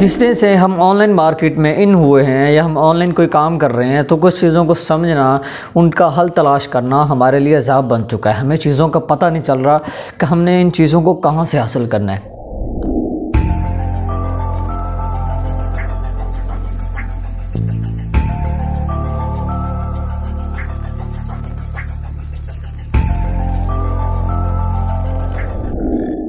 जिस तरह से हम ऑनलाइन मार्केट में इन हुए हैं या हम ऑनलाइन कोई काम कर रहे हैं तो कुछ चीज़ों को समझना उनका हल तलाश करना हमारे लिए अजाब बन चुका है हमें चीज़ों का पता नहीं चल रहा कि हमने इन चीज़ों को कहाँ से हासिल करना है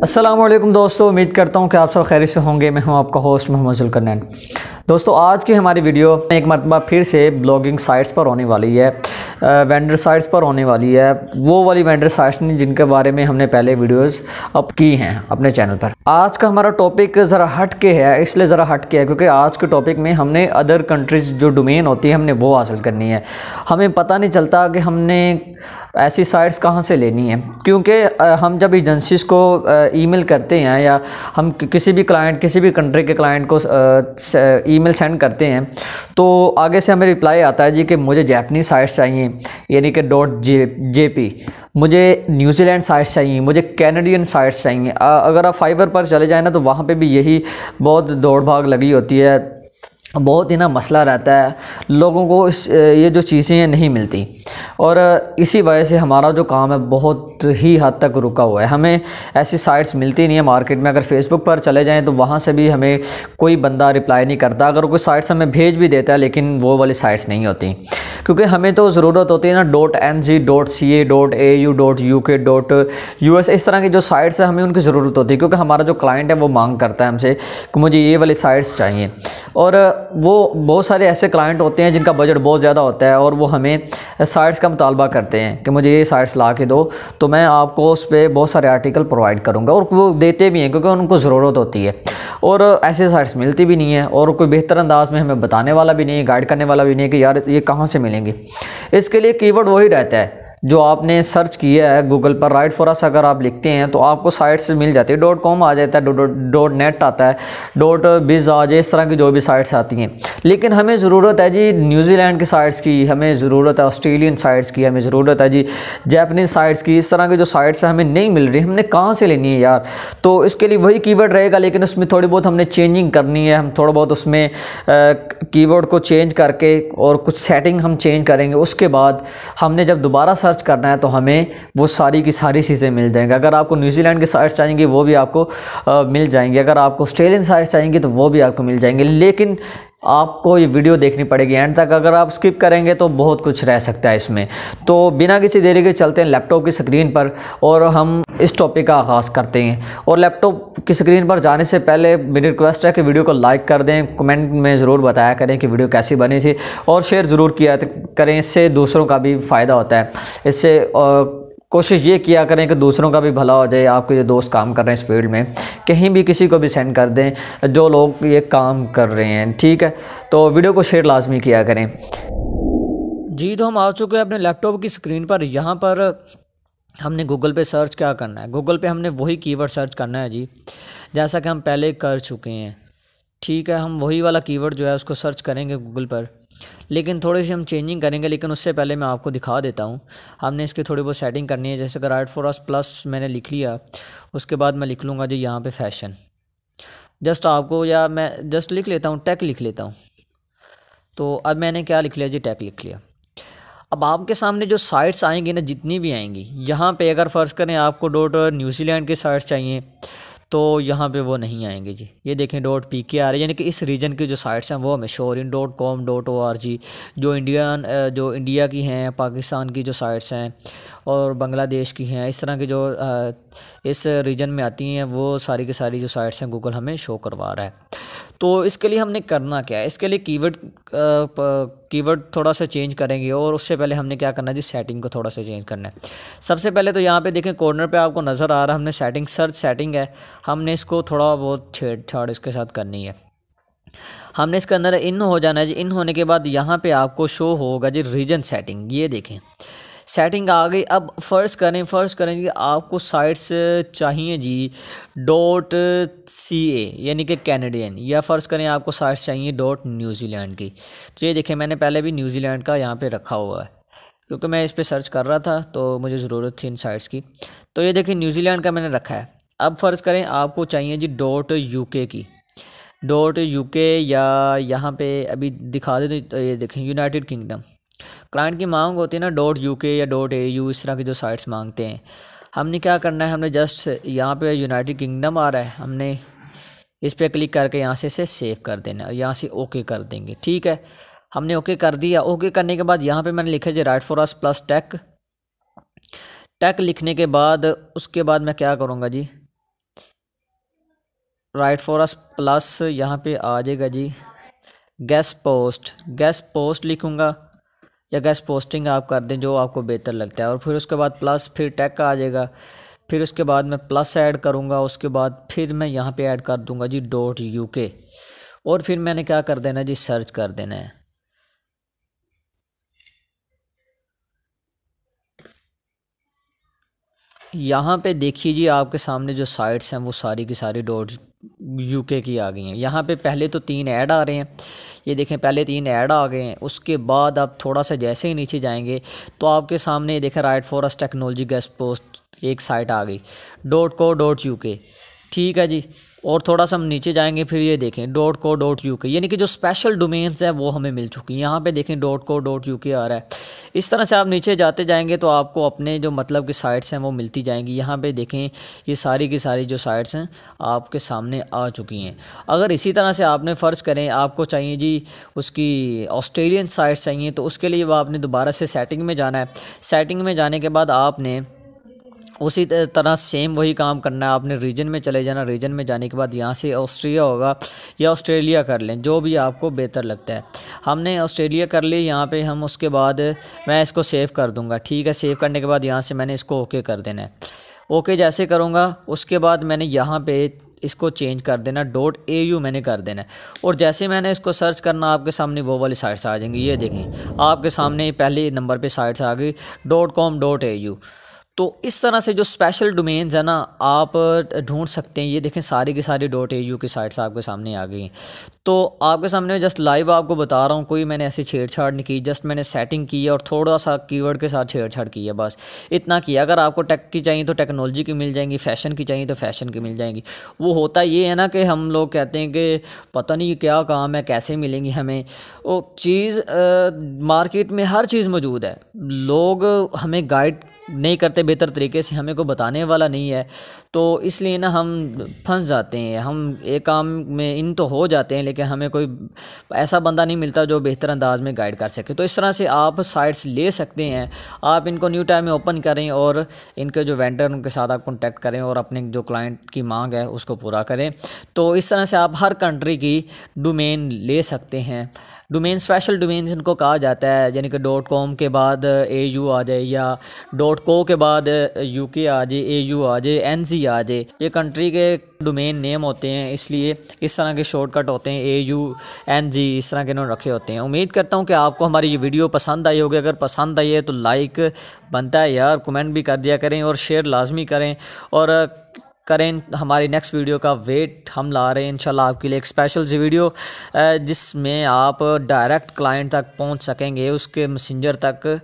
असलम दोस्तों उम्मीद करता हूँ कि आप सब खैर से होंगे मैं हूँ आपका होस्ट मोहम्मद जुलकरनैन दोस्तों आज की हमारी वीडियो एक मरतबा फिर से ब्लॉगिंग साइट्स पर होने वाली है वेंडर साइट्स पर होने वाली है वो वाली वेंडर साइट्स नहीं जिनके बारे में हमने पहले वीडियोस अब की हैं अपने चैनल पर आज का हमारा टॉपिक ज़रा हट के है इसलिए ज़रा हट के है क्योंकि आज के टॉपिक में हमने अदर कंट्रीज़ जो डोमेन होती है हमने वो हासिल करनी है हमें पता नहीं चलता कि हमने ऐसी साइट्स कहाँ से लेनी है क्योंकि हम जब एजेंसीज़ को ईमेल करते हैं या हम किसी भी क्लाइंट किसी भी कंट्री के क्लाइंट को ईमेल सेंड करते हैं तो आगे से हमें रिप्लाई आता है जी कि मुझे जैपनीज साइट्स चाहिए यानी कि डॉट जे जे पी मुझे न्यूजीलैंड साइट्स चाहिए मुझे कैनेडियन साइट्स चाहिए अगर आप फाइवर पर चले जाएँ ना तो वहाँ पर भी यही बहुत दौड़ भाग लगी होती है बहुत ही ना मसला रहता है लोगों को इस ये जो चीज़ें नहीं मिलती और इसी वजह से हमारा जो काम है बहुत ही हद तक रुका हुआ है हमें ऐसी साइट्स मिलती नहीं है मार्केट में अगर फेसबुक पर चले जाएं तो वहाँ से भी हमें कोई बंदा रिप्लाई नहीं करता अगर कोई साइट्स हमें भेज भी देता है लेकिन वो वाली साइट्स नहीं होती क्योंकि हमें तो ज़रूरत होती है ना dot N G dot C A dot A U dot U K dot U S इस तरह की जो साइट्स हैं हमें उनकी ज़रूरत होती है क्योंकि हमारा जो क्लाइंट है वो मांग करता है हमसे कि मुझे ये वाली साइट्स चाहिए और वो बहुत सारे ऐसे क्लाइंट होते हैं जिनका बजट बहुत ज़्यादा होता है और वो हमें साइट्स का मुतालबा करते हैं कि मुझे ये साइट्स ला के दो तो मैं आपको उस पर बहुत सारे आर्टिकल प्रोवाइड करूँगा और वो देते भी हैं क्योंकि उनको ज़रूरत होती है और ऐसे साइट्स मिलती भी नहीं है और कोई बेहतर अंदाज में हमें बताने वाला भी नहीं है गाइड करने वाला भी नहीं है कि यार ये कहाँ से मिलेंगे इसके लिए कीवर्ड वही रहता है जो आपने सर्च किया है गूगल पर राइट फॉर अस अगर आप लिखते हैं तो आपको साइट्स मिल जाती है डॉट कॉम आ जाता है डॉट नेट आता है डॉट बिज आ जाए इस तरह की जो भी साइट्स आती हैं लेकिन हमें ज़रूरत है जी न्यूजीलैंड की साइट्स की हमें ज़रूरत है ऑस्ट्रेलियन साइट्स की हमें ज़रूरत है जी जैपनीज साइट्स की इस तरह की जो साइट्स हैं हमें नहीं मिल रही हमने कहाँ से लेनी है यार तो इसके लिए वही की रहेगा लेकिन उसमें थोड़ी बहुत हमने चेंजिंग करनी है हम थोड़ा बहुत उसमें की को चेंज करके और कुछ सेटिंग हम चेंज करेंगे उसके बाद हमने जब दोबारा सर्च करना है तो हमें वो सारी की सारी चीज़ें मिल जाएंगी अगर आपको न्यूजीलैंड के साइट्स चाहेंगी वो भी आपको आ, मिल जाएंगी अगर आपको ऑस्ट्रेलियन साइट्स चाहेंगी तो वो भी आपको मिल जाएंगे लेकिन आपको ये वीडियो देखनी पड़ेगी एंड तक अगर आप स्किप करेंगे तो बहुत कुछ रह सकता है इसमें तो बिना किसी देरी के चलते हैं लैपटॉप की स्क्रीन पर और हम इस टॉपिक का आगाज़ करते हैं और लैपटॉप की स्क्रीन पर जाने से पहले मेरी रिक्वेस्ट है कि वीडियो को लाइक कर दें कमेंट में ज़रूर बताया करें कि वीडियो कैसी बनी थी और शेयर ज़रूर किया करें इससे दूसरों का भी फ़ायदा होता है इससे कोशिश ये किया करें कि दूसरों का भी भला हो जाए आपके जो दोस्त काम कर रहे हैं इस फील्ड में कहीं भी किसी को भी सेंड कर दें जो लोग ये काम कर रहे हैं ठीक है तो वीडियो को शेयर लाजमी किया करें जी तो हम आ चुके हैं अपने लैपटॉप की स्क्रीन पर यहाँ पर हमने गूगल पे सर्च क्या करना है गूगल पे हमने वही कीवर्ड सर्च करना है जी जैसा कि हम पहले कर चुके हैं ठीक है हम वही वाला कीवर्ड जो है उसको सर्च करेंगे गूगल पर लेकिन थोड़ी सी हम चेंजिंग करेंगे लेकिन उससे पहले मैं आपको दिखा देता हूँ हमने इसकी थोड़ी बहुत सेटिंग करनी है जैसे राइट फोर प्लस मैंने लिख लिया उसके बाद मैं लिख लूँगा जी यहाँ पर फैशन जस्ट आपको या मैं जस्ट लिख लेता हूँ टैक लिख लेता हूँ तो अब मैंने क्या लिख लिया जी टैक लिख लिया अब आपके सामने जो साइट्स आएंगी ना जितनी भी आएंगी यहाँ पे अगर फ़र्ज़ करें आपको डॉट न्यूजीलैंड की साइट्स चाहिए तो यहाँ पे वो नहीं आएंगे जी ये देखें डॉट पी के आ रहे हैं यानी कि इस रीजन की जो साइट्स हैं वो हमें शोर in dot com dot O R G जो इंडियन जो इंडिया की हैं पाकिस्तान की जो साइट्स हैं और बांग्लादेश की हैं इस तरह की जो इस रीजन में आती हैं वो सारी की सारी जो साइट्स हैं गूगल हमें शो करवा रहा है तो इसके लिए हमने करना क्या है इसके लिए कीवर्ड कीवर्ड थोड़ा सा चेंज करेंगे और उससे पहले हमने क्या करना है जी सेटिंग को थोड़ा सा चेंज करना है सबसे पहले तो यहाँ पे देखें कॉर्नर पे आपको नज़र आ रहा है हमने सेटिंग सर्च सेटिंग है हमने इसको थोड़ा बहुत छेड़छाड़ इसके साथ करनी है हमने इसके अंदर इन हो जाना है जी इन होने के बाद यहाँ पे आपको शो होगा जी रीजन सेटिंग ये देखें सेटिंग आ गई अब फर्स्ट करें फर्स्ट करें कि आपको साइट्स चाहिए जी डॉट सी ए यानी कि कैनेडियन या फ़र्ज़ करें आपको साइट्स चाहिए डॉट न्यूज़ीलैंड की तो ये देखें मैंने पहले भी न्यूज़ीलैंड का यहाँ पे रखा हुआ है क्योंकि मैं इस पर सर्च कर रहा था तो मुझे ज़रूरत थी इन साइट्स की तो ये देखें न्यूज़ीलैंड का मैंने रखा है अब फ़र्ज़ करें आपको चाहिए जी dot U K dot U या यहाँ पर अभी दिखा दें तो ये देखें यूनाइटेड किंगडम क्लाइंट की मांग होती है ना डॉट यू के या डॉट ए यू इस तरह की जो साइट्स मांगते हैं हमने क्या करना है हमने जस्ट यहाँ पे यूनाइटेड किंगडम आ रहा है हमने इस पर क्लिक करके यहाँ से इसे सेव कर देना और यहाँ से ओके कर देंगे ठीक है हमने ओके कर दिया ओके करने के बाद यहाँ पे मैंने लिखा जी write for us plus tech tech लिखने के बाद उसके बाद मैं क्या करूँगा जी राइट फॉर अस प्लस यहाँ पे आ जाएगा जी गैस पोस्ट गैस पोस्ट लिखूँगा या गैस पोस्टिंग आप कर दें जो आपको बेहतर लगता है और फिर उसके बाद प्लस फिर टैग का आ जाएगा फिर उसके बाद मैं प्लस ऐड करूँगा उसके बाद फिर मैं यहाँ पे ऐड कर दूँगा जी डॉट यू के और फिर मैंने क्या कर देना जी सर्च कर देना है यहाँ पे देखिए जी आपके सामने जो साइट्स हैं वो सारी की सारी डॉट यूके की आ गई हैं यहाँ पे पहले तो तीन ऐड आ रहे हैं ये देखें पहले तीन ऐड आ गए हैं उसके बाद आप थोड़ा सा जैसे ही नीचे जाएंगे तो आपके सामने देखें write for us technology guest post एक साइट आ गई डॉट को डॉट यू के ठीक है जी और थोड़ा सा हम नीचे जाएंगे फिर ये देखें डॉट को डॉट यू के यानी कि जो स्पेशल डोमेन्स हैं वो हमें मिल चुकी हैं यहाँ पे देखें डॉट को डॉट यू के आ रहा है इस तरह से आप नीचे जाते जाएंगे तो आपको अपने जो मतलब की साइट्स हैं वो मिलती जाएंगी यहाँ पे देखें ये सारी की सारी जो साइट्स हैं आपके सामने आ चुकी हैं अगर इसी तरह से आपने फ़र्ज़ करें आपको चाहिए जी उसकी ऑस्ट्रेलियन साइट्स चाहिए तो उसके लिए वह आपने दोबारा से सेटिंग में जाना है सेटिंग में जाने के बाद आपने उसी तरह सेम वही काम करना है आपने रीजन में चले जाना रीजन में जाने के बाद यहाँ से ऑस्ट्रिया होगा या ऑस्ट्रेलिया कर लें जो भी आपको बेहतर लगता है हमने ऑस्ट्रेलिया कर ली यहाँ पे हम उसके बाद मैं इसको सेव कर दूँगा ठीक है सेव करने के बाद यहाँ से मैंने इसको ओके कर देना है ओके जैसे करूँगा उसके बाद मैंने यहाँ पर इसको चेंज कर देना डॉट ए यू मैंने कर देना है और जैसे मैंने इसको सर्च करना आपके सामने वो वाली साइट्स आ जाएंगी ये देखें आपके सामने पहले नंबर पर साइट्स आ गई dot com dot A U तो इस तरह से जो स्पेशल डोमेन्स है ना आप ढूंढ सकते हैं ये देखें सारी की सारी डॉट ए यू की साइट्स आपके सामने आ गई तो आपके सामने जस्ट लाइव आपको बता रहा हूँ कोई मैंने ऐसी छेड़छाड़ नहीं की जस्ट मैंने सेटिंग की है और थोड़ा सा कीवर्ड के साथ छेड़छाड़ की है बस इतना किया अगर आपको टेक की चाहिए तो टेक्नोलॉजी की मिल जाएंगी फैशन की चाहिए तो फैशन की मिल जाएंगी वो होता ये है ना कि हम लोग कहते हैं कि पता नहीं क्या काम है कैसे मिलेंगी हमें वो चीज़ मार्केट में हर चीज़ मौजूद है लोग हमें गाइड नहीं करते बेहतर तरीके से हमें को बताने वाला नहीं है तो इसलिए ना हम फंस जाते हैं हम एक काम में इन तो हो जाते हैं लेकिन हमें कोई ऐसा बंदा नहीं मिलता जो बेहतर अंदाज में गाइड कर सके तो इस तरह से आप साइट्स ले सकते हैं आप इनको न्यू टाइम में ओपन करें और इनके जो वेंडर उनके साथ आप कॉन्टैक्ट करें और अपने जो क्लाइंट की मांग है उसको पूरा करें तो इस तरह से आप हर कंट्री की डोमेन ले सकते हैं डोमेन स्पेशल डोमेन इनको कहा जाता है यानी कि डॉट कॉम के बाद ए यू आ जाए या डॉट डॉट को के बाद यू के आ जाए ए यू आ जाए एन जी आ जाए ये कंट्री के डोमेन नेम होते हैं इसलिए इस तरह के शॉर्टकट होते हैं ए यू एन जी इस तरह के इन्होंने रखे होते हैं उम्मीद करता हूँ कि आपको हमारी ये वीडियो पसंद आई होगी अगर पसंद आई है तो लाइक बनता है यार कमेंट भी कर दिया करें और शेयर लाजमी करें और करें हमारी नेक्स्ट वीडियो का वेट हम ला रहे हैं इंशाल्लाह आपके लिए एक स्पेशल सी वीडियो जिसमें आप डायरेक्ट क्लाइंट तक पहुंच सकेंगे उसके मैसेंजर तक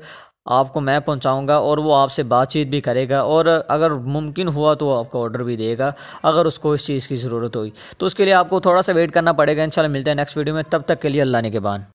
आपको मैं पहुंचाऊंगा और वो आपसे बातचीत भी करेगा और अगर मुमकिन हुआ तो आपको ऑर्डर भी देगा अगर उसको इस चीज़ की ज़रूरत हुई तो उसके लिए आपको थोड़ा सा वेट करना पड़ेगा इंशाल्लाह मिलते हैं नेक्स्ट वीडियो में तब तक के लिए अल्लाह ने के बान